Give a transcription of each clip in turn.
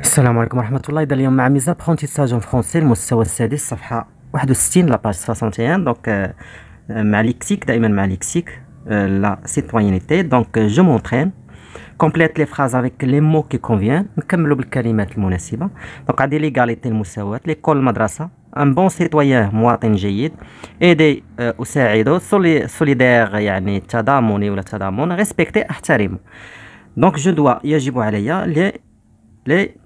السلام عليكم ورحمة الله إذا اليوم مع ميزاب بخونتيساج اون فرونسي المستوى السادس صفحة واحد 61 لاباج 61 دونك مع ليكسيك دائما مع ليكسيك euh, لا سيتوينيتي دونك جو مونترين كومبليت لي فراز افيك لي مو كي كونفيان نكملو بالكلمات المناسبة دونك عندي ليغاليتي المساواة ليكول المدرسة ان بون سيتويان مواطن جيد ايدي euh, اساعده سوليدير يعني تضامني ولا تضامن ريسبكتي احترمو دونك جو دوا يجب علي لي لي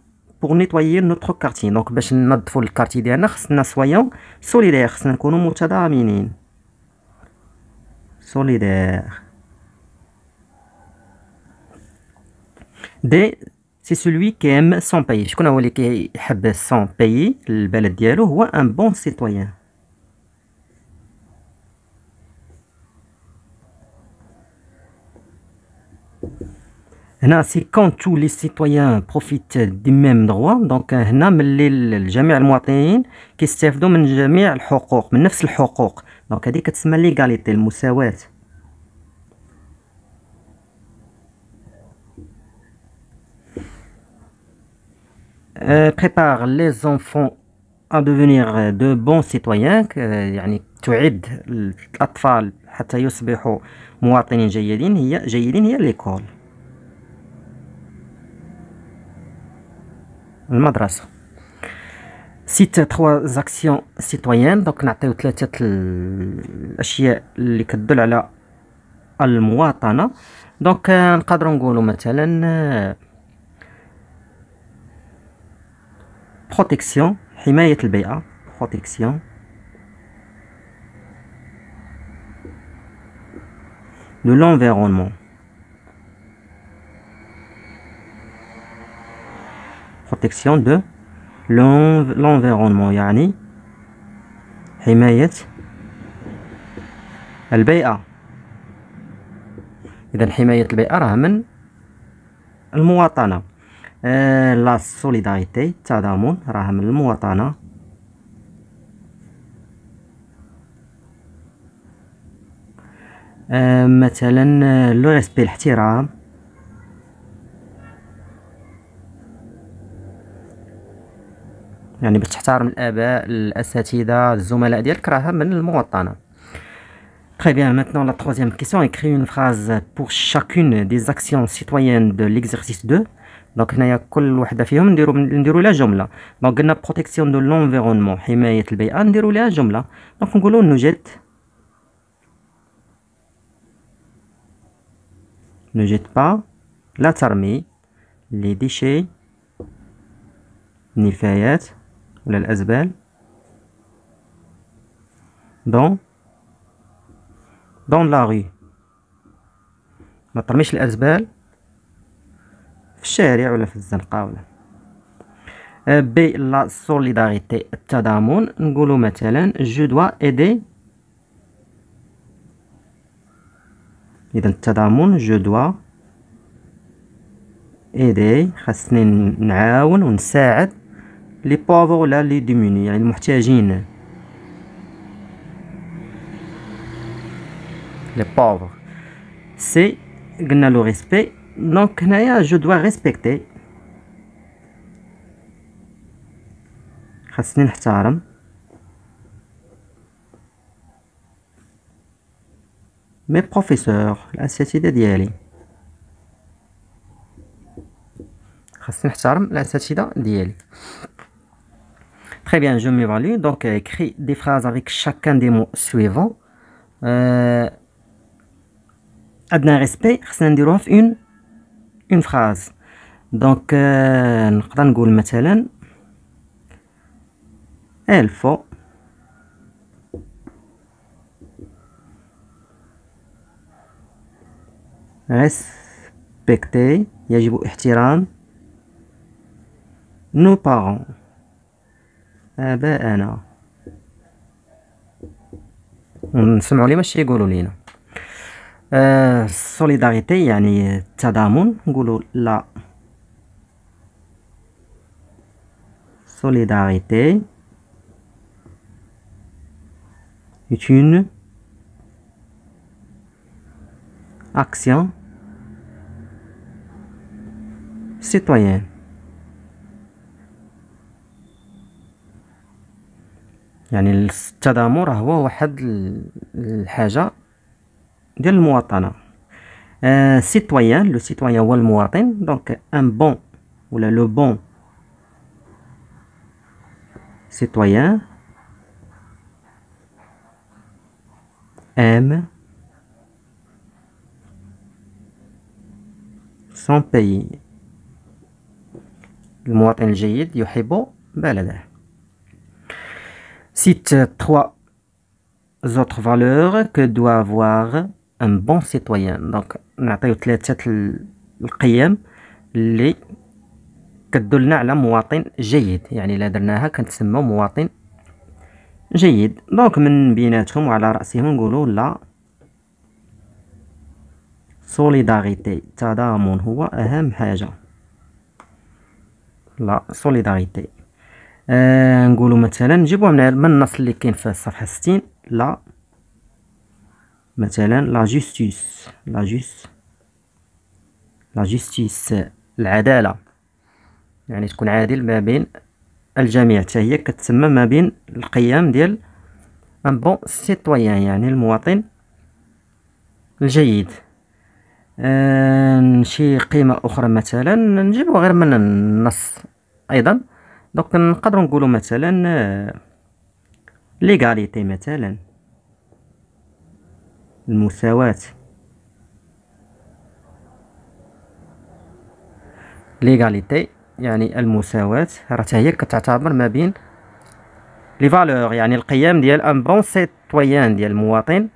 pour nettoyer notre quartier. Donc, pour nettoyer le quartier, nous devons être solidaires. Solidaires. Nous devons D, c'est celui qui aime son pays. Je connais qui aime son pays, le pays, c'est un bon citoyen. c'est quand tous لي سيتويان profitent دي ميم دغوا دونك هنا ملي جميع المواطنين كيستافدوا من جميع الحقوق من نفس الحقوق دونك هذه كتسمى ليغاليتي المساواه Euh, prépare les enfants à devenir de bons citoyens أه، يعني تعد الأطفال حتى يصبحوا مواطنين جيدين هي جيدين هي ليكول le trois actions citoyennes, donc n'a a trois choses qui la al Donc, un euh, cadre en euh, protection, protection, protection, de l'environnement. protection de l'environnement يعني حماية البيئة إذا حماية البيئة راه من المواطنة لا سوليداريتي التضامن راه من المواطنة مثلا لو ريسبي الاحترام يعني باش تحترم الاباء الاساتذه الزملاء ديالك راه من المواطنه Très bien, maintenant la troisième question, écris une phrase pour chacune des actions citoyennes de l'exercice 2. دونك هنايا كل وحده فيهم نديرو نديرو لها جمله دونك قلنا بروتيكسيون دو لونفيرونمون حمايه البيئه نديرو لها جمله دونك نقولو نجد ne jette pas la tarmi les déchets les faillettes, ولا الأزبال دون دون لاغي ما ترميش الأزبال في الشارع ولا في الزنقة ولا أه، بي لا سوليداريتي التضامن نقولو مثلا جو دوا ايدي اذا التضامن جو دوا ايدي خاصني نعاون ونساعد Les pauvres, là, les diminuent. Il y à Les pauvres. C'est, il a le respect. Donc, je dois respecter. Je dois respecter. Mes professeurs. Je dois respecter. Je dois respecter. Très bien, je m'évalue. Donc, euh, écris des phrases avec chacun des mots suivants. Euh, d'un respect, une, une phrase. Donc, peut dire, مثلا faut respecter faut respecter nos parents Solidarité, نسمعوا لي واش يقولوا لينا السوليداريتي يعني solidarité est une action citoyenne. يعني التضامن هو واحد الحاجة ديال المواطنة سيتويان لو سيتويان هو المواطن دونك ان بون ولا لو بون سيتويان ام سون بيي المواطن الجيد يحب بلده cite trois autres valeurs que doit avoir un bon citoyen دونك نعطيو ثلاثة القيم اللي كدلنا على مواطن جيد يعني الا درناها كنتسمى مواطن جيد دونك من بيناتهم وعلى راسهم نقولو لا سوليداريتي التضامن هو اهم حاجه لا سوليداريتي آه، نقولوا مثلا نجيبوها من, النص اللي كاين في الصفحه 60 لا مثلا لا جوستيس لا جوست لا جوستيس العداله يعني تكون عادل ما بين الجميع حتى هي كتسمى ما بين القيم ديال ان بون سيتويان يعني المواطن الجيد آه شي قيمه اخرى مثلا نجيبوا غير من النص ايضا دونك نقدروا نقولوا مثلا آه، ليغاليتي مثلا المساواة ليغاليتي يعني المساواة راه هي كتعتبر ما بين لي فالور يعني القيم ديال ان بون سيتويان ديال المواطن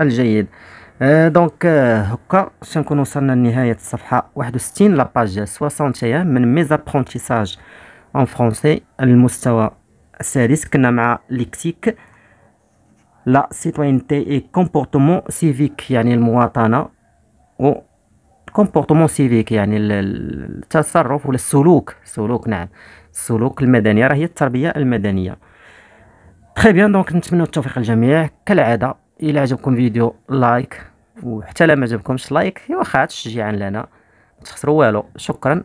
الجيد آه دونك آه هكا شنكون وصلنا لنهايه الصفحه 61 لاباج 61 من ميزابرونتيساج ان فرونسي المستوى السادس كنا مع ليكسيك لا سيتوينتي اي كومبورتمون سيفيك يعني المواطنه و كومبورتمون سيفيك يعني التصرف ولا السلوك السلوك نعم السلوك المدني راه هي التربيه المدنيه تري بيان دونك نتمنى التوفيق للجميع كالعاده الى عجبكم فيديو لايك وحتى لا ما عجبكمش لايك واخا تشجيعا لنا ما تخسروا والو شكرا